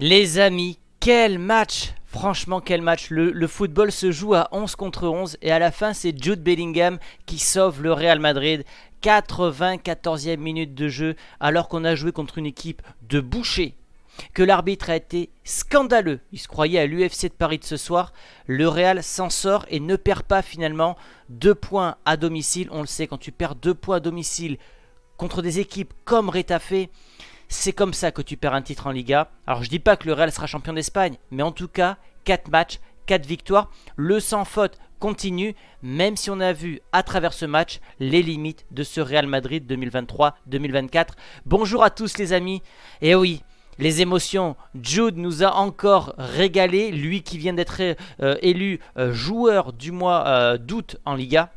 Les amis, quel match Franchement, quel match le, football se joue à 11 contre 11 et à la fin, c'est Jude Bellingham qui sauve le Real Madrid. 94e minute de jeu alors qu'on a joué contre une équipe de bouchers que l'arbitre a été scandaleux. Il se croyait à l'UFC de Paris de ce soir. Le Real s'en sort et ne perd pas finalement deux points à domicile. On le sait, quand tu perds deux points à domicile contre des équipes comme Rétafé, c'est comme ça que tu perds un titre en Liga. Alors je dis pas que le Real sera champion d'Espagne, mais en tout cas, 4 matchs, 4 victoires. Le sans faute continue, même si on a vu à travers ce match les limites de ce Real Madrid 2023-2024. Bonjour à tous les amis. Et eh oui, les émotions. Jude nous a encore régalé, lui qui vient d'être euh, élu euh, joueur du mois euh, d'août en Liga.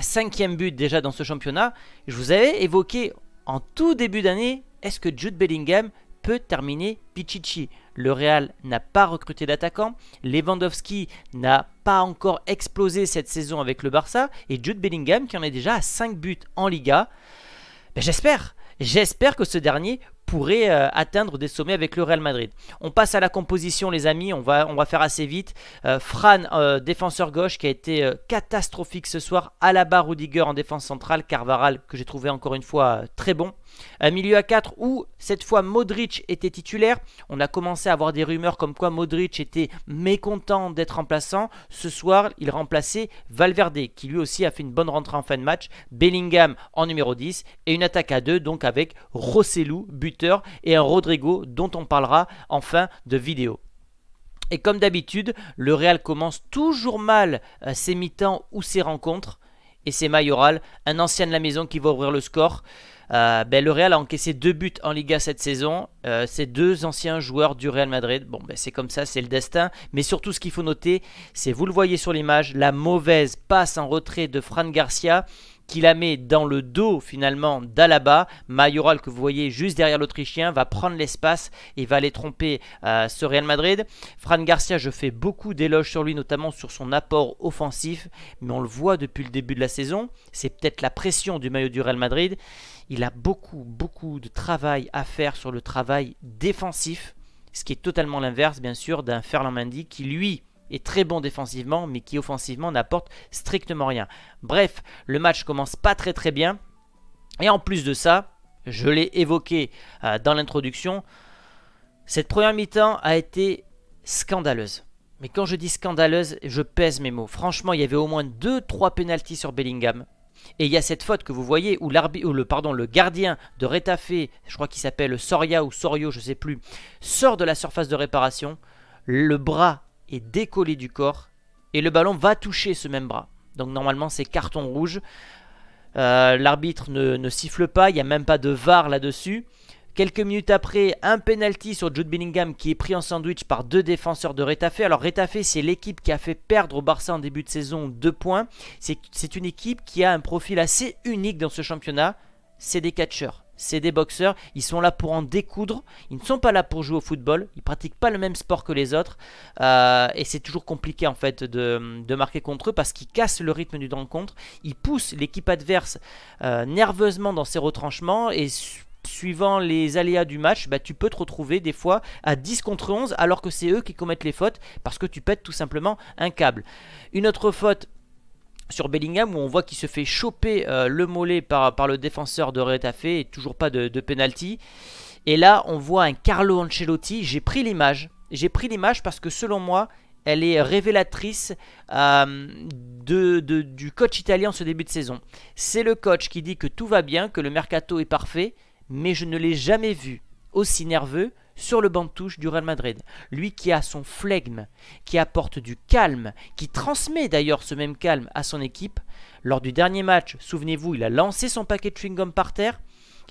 Cinquième but déjà dans ce championnat. Je vous avais évoqué en tout début d'année est-ce que Jude Bellingham peut terminer Pichichi Le Real n'a pas recruté d'attaquant, Lewandowski n'a pas encore explosé cette saison avec le Barça, et Jude Bellingham qui en est déjà à 5 buts en Liga. Ben j'espère J'espère que ce dernier pourrait euh, atteindre des sommets avec le Real Madrid. On passe à la composition les amis, on va, on va faire assez vite. Euh, Fran, euh, défenseur gauche qui a été catastrophique ce soir, la Alaba Rudiger en défense centrale, Carvaral que j'ai trouvé encore une fois très bon. Un milieu à 4 où cette fois Modric était titulaire. On a commencé à avoir des rumeurs comme quoi Modric était mécontent d'être remplaçant. Ce soir, il remplaçait Valverde qui lui aussi a fait une bonne rentrée en fin de match. Bellingham en numéro 10 et une attaque à 2 donc avec Rossellou buteur et un Rodrigo dont on parlera en fin de vidéo. Et comme d'habitude, le Real commence toujours mal ses euh, mi-temps ou ses rencontres et c'est Mayoral, un ancien de la maison qui va ouvrir le score. Euh, ben, le Real a encaissé deux buts en Liga cette saison. Euh, ces deux anciens joueurs du Real Madrid, bon, ben, c'est comme ça, c'est le destin. Mais surtout, ce qu'il faut noter, c'est, vous le voyez sur l'image, la mauvaise passe en retrait de Fran Garcia qui la met dans le dos finalement d'Alaba. Mayoral que vous voyez juste derrière l'Autrichien va prendre l'espace et va aller tromper euh, ce Real Madrid. Fran Garcia, je fais beaucoup d'éloges sur lui, notamment sur son apport offensif, mais on le voit depuis le début de la saison. C'est peut-être la pression du maillot du Real Madrid. Il a beaucoup, beaucoup de travail à faire sur le travail défensif, ce qui est totalement l'inverse bien sûr d'un Ferland Mendy qui lui est très bon défensivement, mais qui offensivement n'apporte strictement rien. Bref, le match commence pas très très bien. Et en plus de ça, je l'ai évoqué euh, dans l'introduction, cette première mi-temps a été scandaleuse. Mais quand je dis scandaleuse, je pèse mes mots. Franchement, il y avait au moins 2-3 penalties sur Bellingham. Et il y a cette faute que vous voyez où, le, pardon, le gardien de Retafe, je crois qu'il s'appelle Soria ou Sorio, je ne sais plus, sort de la surface de réparation. Le bras et décollé du corps et le ballon va toucher ce même bras. Donc normalement c'est carton rouge. Euh, l'arbitre ne, siffle pas, il n'y a même pas de VAR là-dessus. Quelques minutes après, un penalty sur Jude Bellingham qui est pris en sandwich par deux défenseurs de Retafe. Alors Retafe, c'est l'équipe qui a fait perdre au Barça en début de saison deux points. C'est une équipe qui a un profil assez unique dans ce championnat. C'est des catcheurs. C'est des boxeurs, ils sont là pour en découdre, ils ne sont pas là pour jouer au football, ils pratiquent pas le même sport que les autres, euh, et c'est toujours compliqué en fait de, marquer contre eux parce qu'ils cassent le rythme du rencontre, ils poussent l'équipe adverse euh, nerveusement dans ses retranchements, et suivant les aléas du match, bah, tu peux te retrouver des fois à 10 contre 11 alors que c'est eux qui commettent les fautes parce que tu pètes tout simplement un câble. Une autre faute sur Bellingham où on voit qu'il se fait choper euh, le mollet par, par, le défenseur de Retafe et toujours pas de, de penalty. Et là, on voit un Carlo Ancelotti. J'ai pris l'image. J'ai pris l'image parce que selon moi, elle est révélatrice euh, du coach italien ce début de saison. C'est le coach qui dit que tout va bien, que le mercato est parfait, mais je ne l'ai jamais vu aussi nerveux sur le banc de touche du Real Madrid. Lui qui a son flegme, qui apporte du calme, qui transmet d'ailleurs ce même calme à son équipe. Lors du dernier match, souvenez-vous, il a lancé son paquet de chewing-gum par terre.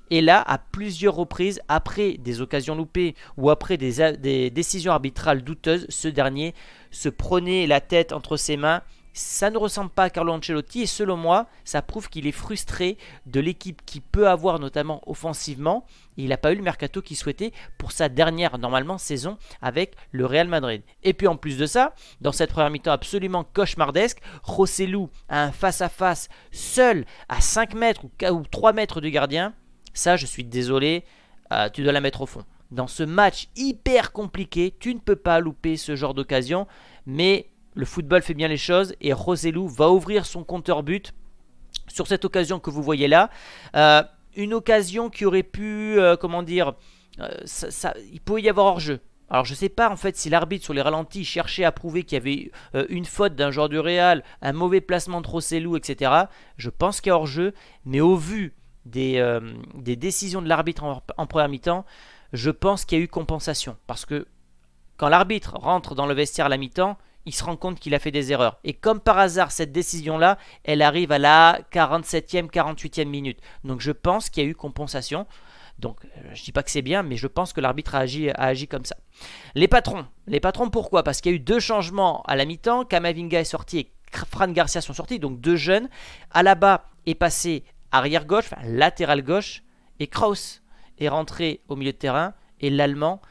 Et là, à plusieurs reprises, après des occasions loupées ou après des, des décisions arbitrales douteuses, ce dernier se prenait la tête entre ses mains ça ne ressemble pas à Carlo Ancelotti et selon moi, ça prouve qu'il est frustré de l'équipe qu'il peut avoir notamment offensivement. Il n'a pas eu le mercato qu'il souhaitait pour sa dernière normalement saison avec le Real Madrid. Et puis en plus de ça, dans cette première mi-temps absolument cauchemardesque, Rossellou a un face-à-face seul à 5 mètres ou 3 mètres du gardien. Ça, je suis désolé, euh, tu dois la mettre au fond. Dans ce match hyper compliqué, tu ne peux pas louper ce genre d'occasion, mais le football fait bien les choses et Roselou va ouvrir son compteur but sur cette occasion que vous voyez là. Euh, une occasion qui aurait pu, euh, comment dire, euh, il peut y avoir hors-jeu. Alors je ne sais pas en fait si l'arbitre sur les ralentis cherchait à prouver qu'il y avait une faute d'un joueur du Real, un mauvais placement de Rosellou, etc. Je pense qu'il y a hors-jeu, mais au vu des, décisions de l'arbitre en, en, première mi-temps, je pense qu'il y a eu compensation. Parce que quand l'arbitre rentre dans le vestiaire à la mi-temps, il se rend compte qu'il a fait des erreurs. Et comme par hasard, cette décision-là, elle arrive à la 47e, 48e minute. Donc je pense qu'il y a eu compensation. Donc euh, je ne dis pas que c'est bien, mais je pense que l'arbitre a agi, comme ça. Les patrons. Les patrons pourquoi Parce qu'il y a eu deux changements à la mi-temps. Kamavinga est sorti et Fran Garcia sont sortis, donc deux jeunes. Alaba est passé arrière gauche, latéral gauche, et Kraus est rentré au milieu de terrain. Et l'Allemand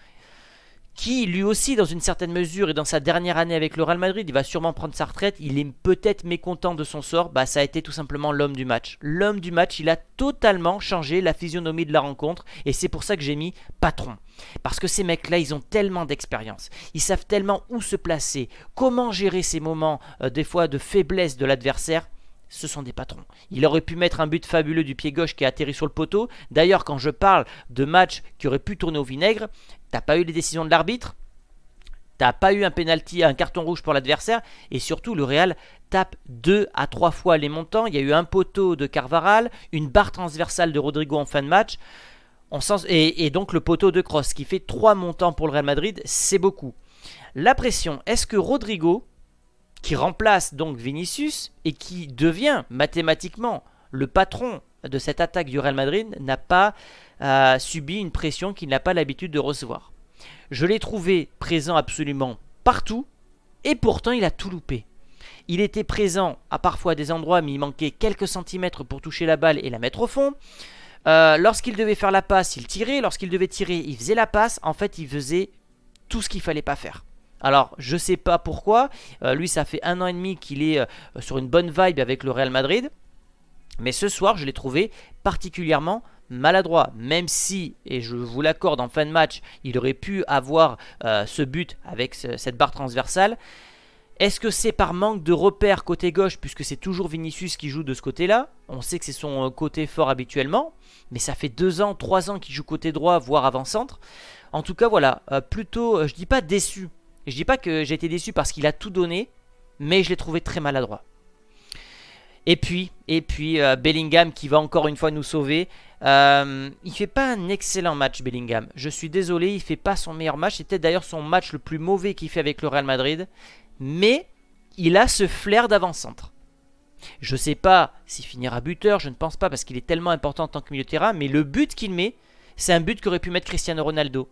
qui lui aussi, dans une certaine mesure, et dans sa dernière année avec le Real Madrid, il va sûrement prendre sa retraite, il est peut-être mécontent de son sort, bah ça a été tout simplement l'homme du match. L'homme du match, il a totalement changé la physionomie de la rencontre, et c'est pour ça que j'ai mis patron. Parce que ces mecs-là, ils ont tellement d'expérience, ils savent tellement où se placer, comment gérer ces moments, euh, des fois, de faiblesse de l'adversaire, ce sont des patrons. Il aurait pu mettre un but fabuleux du pied gauche qui a atterri sur le poteau. D'ailleurs, quand je parle de match qui aurait pu tourner au vinaigre, t'as pas eu les décisions de l'arbitre, t'as pas eu un pénalty, un carton rouge pour l'adversaire, et surtout le Real tape deux à trois fois les montants. Il y a eu un poteau de Carvaral, une barre transversale de Rodrigo en fin de match. sens... et, et donc le poteau de Cross qui fait trois montants pour le Real Madrid, c'est beaucoup. La pression, est-ce que Rodrigo, qui remplace donc Vinicius et qui devient mathématiquement le patron de cette attaque du Real Madrid, n'a pas euh, subi une pression qu'il n'a pas l'habitude de recevoir. Je l'ai trouvé présent absolument partout et pourtant il a tout loupé. Il était présent à parfois des endroits mais il manquait quelques centimètres pour toucher la balle et la mettre au fond. Euh, lorsqu'il devait faire la passe, il tirait. Lorsqu'il devait tirer, il faisait la passe. En fait, il faisait tout ce qu'il fallait pas faire. Alors, je sais pas pourquoi. Euh, lui, ça fait un an et demi qu'il est euh, sur une bonne vibe avec le Real Madrid. Mais ce soir, je l'ai trouvé particulièrement maladroit, même si, et je vous l'accorde, en fin de match, il aurait pu avoir euh, ce but avec cette barre transversale. Est-ce que c'est par manque de repères côté gauche, puisque c'est toujours Vinicius qui joue de ce côté-là On sait que c'est son côté fort habituellement, mais ça fait deux ans, trois ans qu'il joue côté droit, voire avant-centre. En tout cas, voilà, plutôt, je dis pas déçu, je ne dis pas que j'ai été déçu parce qu'il a tout donné, mais je l'ai trouvé très maladroit. Et puis, et puis euh, Bellingham qui va encore une fois nous sauver. Il euh, il fait pas un excellent match Bellingham. Je suis désolé, il fait pas son meilleur match. C'était d'ailleurs son match le plus mauvais qu'il fait avec le Real Madrid. Mais il a ce flair d'avant-centre. Je sais pas s'il finira buteur, je ne pense pas parce qu'il est tellement important en tant que milieu terrain. Mais le but qu'il met, c'est un but qu'aurait pu mettre Cristiano Ronaldo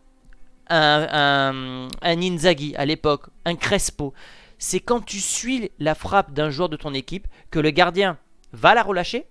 un, Ninzagi Inzaghi à l'époque, un Crespo. C'est quand tu suis la frappe d'un joueur de ton équipe que le gardien va la relâcher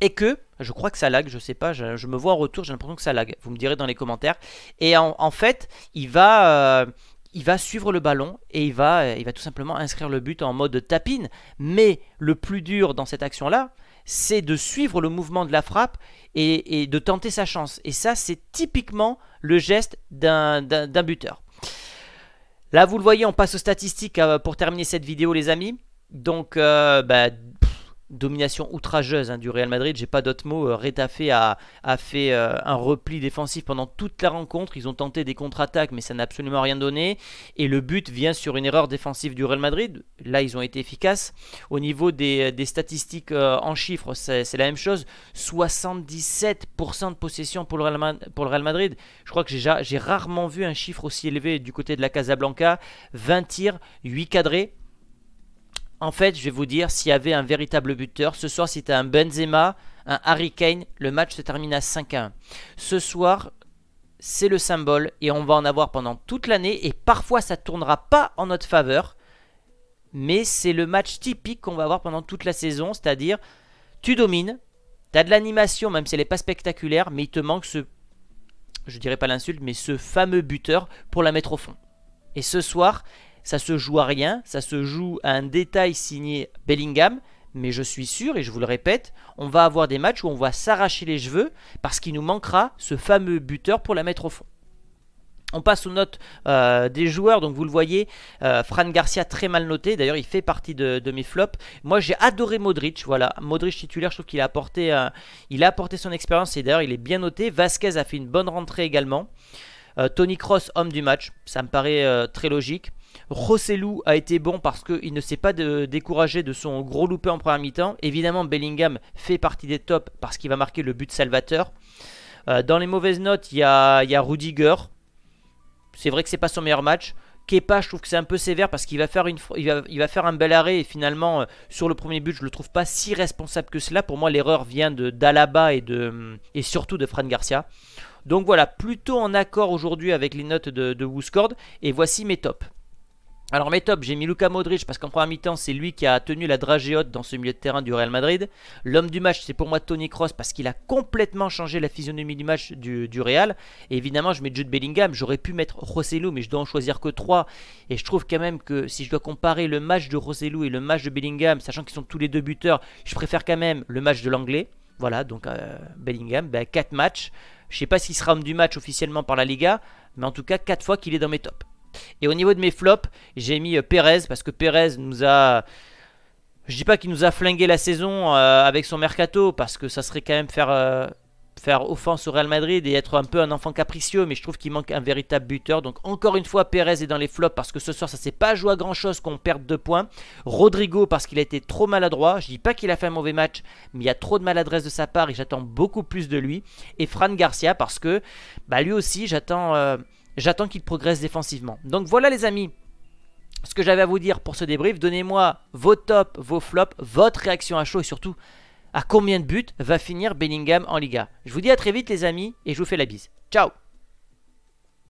et que je crois que ça lag, je sais pas, je, me vois en retour, j'ai l'impression que ça lag. Vous me direz dans les commentaires. Et en, fait, il va, euh, il va suivre le ballon et il va, euh, il va tout simplement inscrire le but en mode tapine. Mais le plus dur dans cette action-là, c'est de suivre le mouvement de la frappe et, de tenter sa chance. Et ça, c'est typiquement le geste d'un buteur. Là, vous le voyez, on passe aux statistiques euh, pour terminer cette vidéo, les amis. Donc, euh, bah, domination outrageuse hein, du Real Madrid. J'ai pas d'autres mots. Euh, Retafe a, fait euh, un repli défensif pendant toute la rencontre. Ils ont tenté des contre-attaques, mais ça n'a absolument rien donné. Et le but vient sur une erreur défensive du Real Madrid. Là, ils ont été efficaces. Au niveau des, statistiques euh, en chiffres, c'est la même chose. 77% de possession pour le, Real, pour le Real Madrid. Je crois que j'ai rarement vu un chiffre aussi élevé du côté de la Casablanca. 20 tirs, 8 cadrés. En fait, je vais vous dire, s'il y avait un véritable buteur, ce soir si t'as un Benzema, un Harry Kane, le match se termine à 5-1. Ce soir, c'est le symbole et on va en avoir pendant toute l'année et parfois ça tournera pas en notre faveur. Mais c'est le match typique qu'on va avoir pendant toute la saison, c'est-à-dire tu domines, tu as de l'animation même si elle n'est pas spectaculaire, mais il te manque ce, je dirais pas l'insulte, mais ce fameux buteur pour la mettre au fond. Et ce soir, ça se joue à rien, ça se joue à un détail signé Bellingham, mais je suis sûr, et je vous le répète, on va avoir des matchs où on va s'arracher les cheveux parce qu'il nous manquera ce fameux buteur pour la mettre au fond. On passe aux notes euh, des joueurs, donc vous le voyez, euh, Fran Garcia très mal noté, d'ailleurs il fait partie de, mes flops. Moi j'ai adoré Modric, voilà, Modric titulaire, je trouve qu'il a, apporté, euh, a apporté son expérience et d'ailleurs il est bien noté. Vasquez a fait une bonne rentrée également. Tony Cross, homme du match, ça me paraît très logique. Rossellou a été bon parce qu'il ne s'est pas découragé de son gros loupé en première mi-temps. Évidemment, Bellingham fait partie des tops parce qu'il va marquer le but salvateur. dans les mauvaises notes, il y a, Rudiger. C'est vrai que c'est pas son meilleur match. Kepa, je trouve que c'est un peu sévère parce qu'il va, faire un bel arrêt et finalement, euh, sur le premier but, je le trouve pas si responsable que cela. Pour moi, l'erreur vient d'Alaba et, de, euh, et surtout de Fran Garcia. Donc voilà, plutôt en accord aujourd'hui avec les notes de, de Wooscord. Et voici mes tops. Alors mes tops, j'ai mis Luca Modric parce qu'en première mi-temps, c'est lui qui a tenu la dragée haute dans ce milieu de terrain du Real Madrid. L'homme du match, c'est pour moi Tony Cross parce qu'il a complètement changé la physionomie du match du, Real. Et évidemment, je mets Jude Bellingham, j'aurais pu mettre Rossellou, mais je dois en choisir que 3. Et je trouve quand même que si je dois comparer le match de Rossellou et le match de Bellingham, sachant qu'ils sont tous les deux buteurs, je préfère quand même le match de l'anglais. Voilà, donc euh, Bellingham, 4 ben, matchs. Je ne sais pas s'il sera homme du match officiellement par la Liga, mais en tout cas 4 fois qu'il est dans mes tops. Et au niveau de mes flops, j'ai mis euh, Perez parce que Perez nous a... Je dis pas qu'il nous a flingué la saison euh, avec son mercato parce que ça serait quand même faire, euh, faire offense au Real Madrid et être un peu un enfant capricieux mais je trouve qu'il manque un véritable buteur. Donc encore une fois Perez est dans les flops parce que ce soir ça s'est pas joué à grand chose qu'on perde deux points. Rodrigo parce qu'il a été trop maladroit. Je dis pas qu'il a fait un mauvais match mais il y a trop de maladresse de sa part et j'attends beaucoup plus de lui. Et Fran Garcia parce que bah, lui aussi j'attends j'attends qu'il progresse défensivement. Donc voilà les amis, ce que j'avais à vous dire pour ce débrief. Donnez-moi vos tops, vos flops, votre réaction à chaud et surtout à combien de buts va finir Bellingham en Liga. Je vous dis à très vite les amis et je vous fais la bise. Ciao